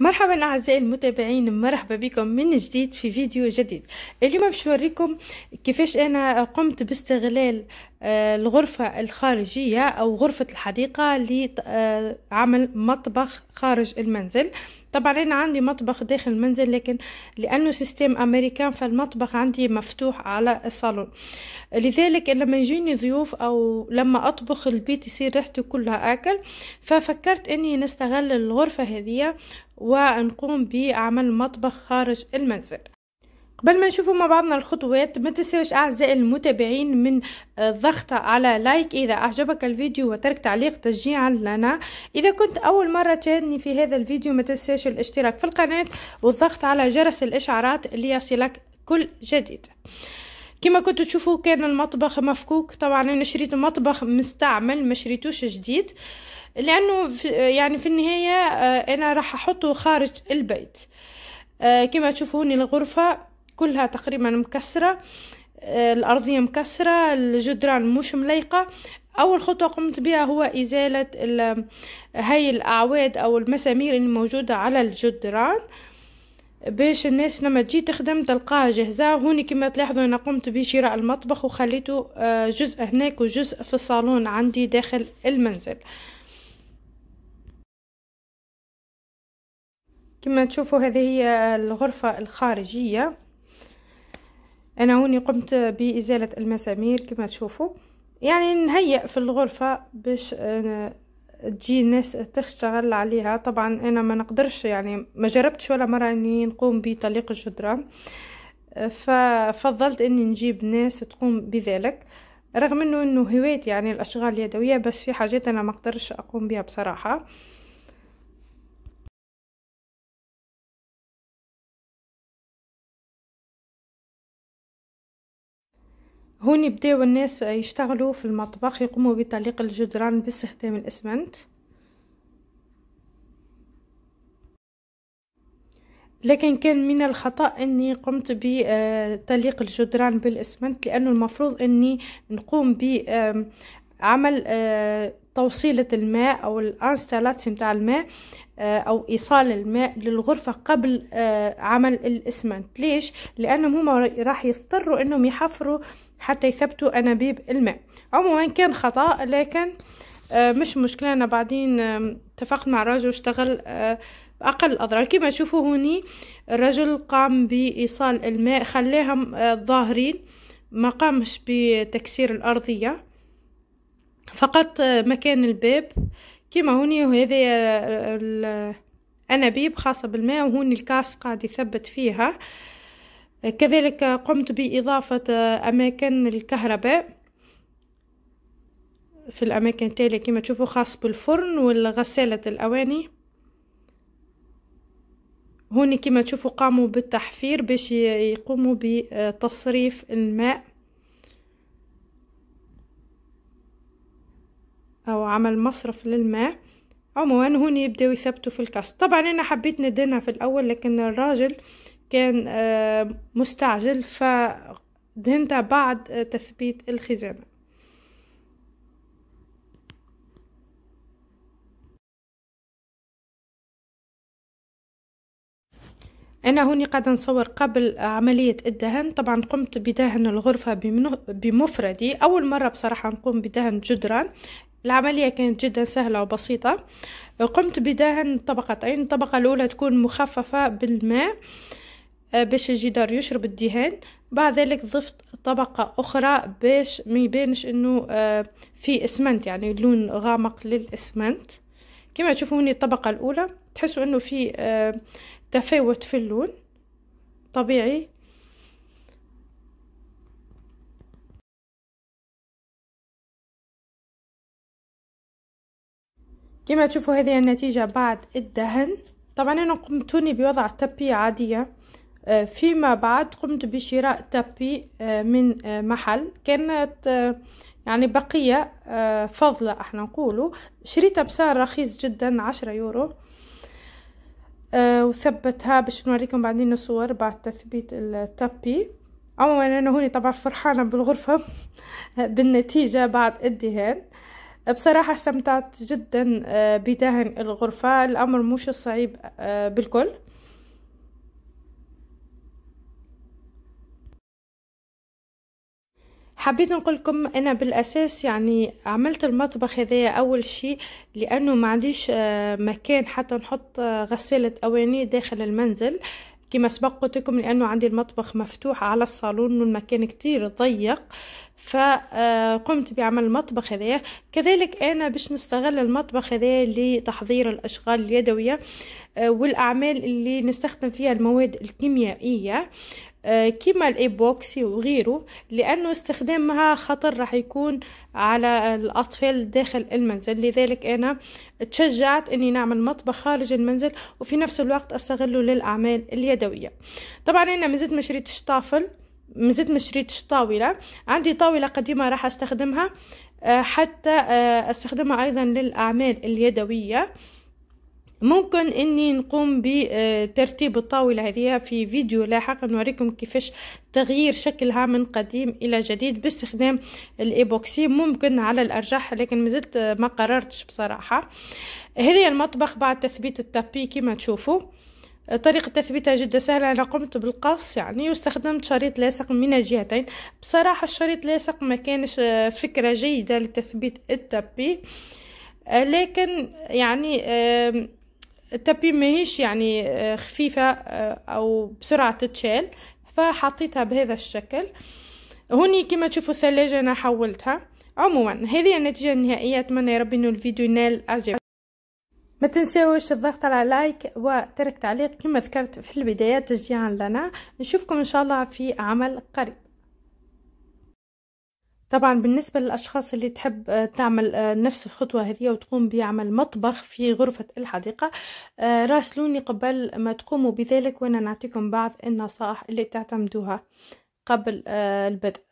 مرحبا اعزائي المتابعين مرحبا بكم من جديد في فيديو جديد اليوم باش نوريكم كيفاش انا قمت باستغلال آه، الغرفة الخارجية أو غرفة الحديقة لعمل مطبخ خارج المنزل طبعا أنا عندي مطبخ داخل المنزل لكن لأنه سيستم أمريكان فالمطبخ عندي مفتوح على الصالون لذلك لما يجيني ضيوف أو لما أطبخ البيت يصير ريحته كلها أكل ففكرت أني نستغل الغرفة هذه ونقوم بعمل مطبخ خارج المنزل قبل ما نشوفوا مع بعضنا الخطوات ما تنساوش اعزائي المتابعين من الضغط آه، على لايك اذا اعجبك الفيديو وترك تعليق تشجيعا لنا اذا كنت اول مره تشاهدني في هذا الفيديو ما تنساش الاشتراك في القناه والضغط على جرس الاشعارات ليصلك كل جديد كما كنتوا تشوفوا كان المطبخ مفكوك طبعا انا شريت مطبخ مستعمل ما شريتوش جديد لانه في يعني في النهايه آه، انا راح احطه خارج البيت آه، كما تشوفوني الغرفه كلها تقريبا مكسرة آه، الأرضية مكسرة الجدران مش مليقة أول خطوة قمت بها هو إزالة هاي الأعواد أو المسامير الموجودة على الجدران باش الناس لما تجي تخدم تلقاها جاهزة هوني كما تلاحظوا أنا قمت بشراء المطبخ وخليته آه، جزء هناك وجزء في الصالون عندي داخل المنزل كما تشوفوا هذه هي الغرفة الخارجية انا هوني قمت بازاله المسامير كما تشوفوا يعني نهيئ في الغرفه باش آه، تجي الناس تشتغل عليها طبعا انا ما نقدرش يعني ما جربتش ولا مره اني نقوم بتليق الجدران آه، ففضلت اني نجيب ناس تقوم بذلك رغم انه انه هوايتي يعني الاشغال اليدويه بس في حاجات انا ما اقدرش اقوم بها بصراحه هون بداو الناس يشتغلوا في المطبخ يقوموا بتعليق الجدران باستخدام الاسمنت لكن كان من الخطأ اني قمت بتعليق آه، الجدران بالاسمنت لانه المفروض اني نقوم بعمل آه، توصيلة الماء او الانستالاتسي متاع الماء آه، او ايصال الماء للغرفة قبل عمل الاسمنت ليش لانهم هما راح يضطروا انهم يحفروا حتى يثبتوا أنابيب الماء عموما كان خطأ لكن آه، مش مشكلة أنا بعدين اتفقت مع الراجل واشتغل بأقل آه، الأضرار كما تشوفوا هوني الرجل قام بإيصال الماء خلاهم آه، ظاهرين ما قامش بتكسير الأرضية فقط مكان الباب كما هوني وهذا الأنابيب خاصة بالماء وهوني الكاس قاعد يثبت فيها آه كذلك قمت بإضافة أماكن الكهرباء في الأماكن التالية كما تشوفوا خاص بالفرن والغسالة الأواني هوني كما تشوفوا قاموا بالتحفير باش يقوموا بتصريف الماء أو عمل مصرف للماء عموما هوني يبداو يثبتوا في الكاس طبعا انا حبيت ندينها في الاول لكن الراجل كان آه، مستعجل فدهنت بعد آه، تثبيت الخزانة أنا هوني قاعدة نصور قبل عملية الدهن طبعا قمت بدهن الغرفة بمفردي أول مرة بصراحة نقوم بدهن جدران العملية كانت جدا سهلة وبسيطة قمت بدهن طبقتين الطبقة الأولى تكون مخففة بالماء آه آه، باش الجدار يشرب الدهان بعد ذلك ضفت طبقة أخرى باش ما يبانش أنه آه، في إسمنت يعني لون غامق للإسمنت كما تشوفوا هنا الطبقة الأولى تحسوا أنه في آه، تفاوت في اللون طبيعي كما تشوفوا هذه النتيجة بعد الدهن طبعا أنا قمتوني بوضع تبية عادية آه، فيما بعد قمت بشراء تابي آه، من آه، محل كانت يعني بقية فضلة احنا نقوله شريتها بسعر رخيص جدا عشرة يورو وثبتها باش نوريكم بعدين الصور بعد تثبيت التابي عموما انا هوني طبعا فرحانة بالغرفة بالنتيجة بعد الدهان بصراحة استمتعت جدا بدهن الغرفة الأمر مش صعيب بالكل حبيت نقول لكم انا بالاساس يعني عملت المطبخ هذايا اول شيء لانه ما عنديش آه، مكان حتى نحط آه، غساله اواني داخل المنزل كما سبق قلت لكم لانه عندي المطبخ مفتوح على الصالون والمكان كتير ضيق فقمت آه، بعمل المطبخ هذايا كذلك انا باش نستغل المطبخ هذايا لتحضير الاشغال اليدويه آه، والاعمال اللي نستخدم فيها المواد الكيميائيه آه، كما الايبوكسي وغيره لانه استخدامها خطر راح يكون على الاطفال داخل المنزل لذلك انا تشجعت اني نعمل مطبخ خارج المنزل وفي نفس الوقت استغله للاعمال اليدويه طبعا انا مازلت ما شريتش طافل مازلت ما شريتش طاوله عندي طاوله قديمه راح استخدمها آه، حتى استخدمها ايضا للاعمال اليدويه ممكن اني نقوم بترتيب الطاولة هذه في فيديو لاحق نوريكم كيفاش تغيير شكلها من قديم الى جديد باستخدام الايبوكسي ممكن على الارجح لكن مازلت ما قررتش بصراحة هذه المطبخ بعد تثبيت التابي كما تشوفوا طريقة تثبيتها جدا سهلة أنا قمت بالقص يعني واستخدمت شريط لاصق من الجهتين بصراحة الشريط لاصق ما كانش فكرة جيدة لتثبيت التابي لكن يعني التبي ماهيش يعني آه، خفيفة آه، أو بسرعة تتشال فحطيتها بهذا الشكل هوني كما تشوفوا الثلاجة أنا حولتها عموما هذه النتيجة النهائية أتمنى يا ربي أنه الفيديو ينال أعجب ما تنساوش الضغط على لايك وترك تعليق كما ذكرت في البداية تشجيعا لنا نشوفكم إن شاء الله في عمل قريب طبعا بالنسبة للأشخاص اللي تحب آه، تعمل آه، نفس الخطوة هذه وتقوم بعمل مطبخ في غرفة الحديقة آه، راسلوني قبل ما تقوموا بذلك وأنا نعطيكم بعض النصائح اللي تعتمدوها قبل البدء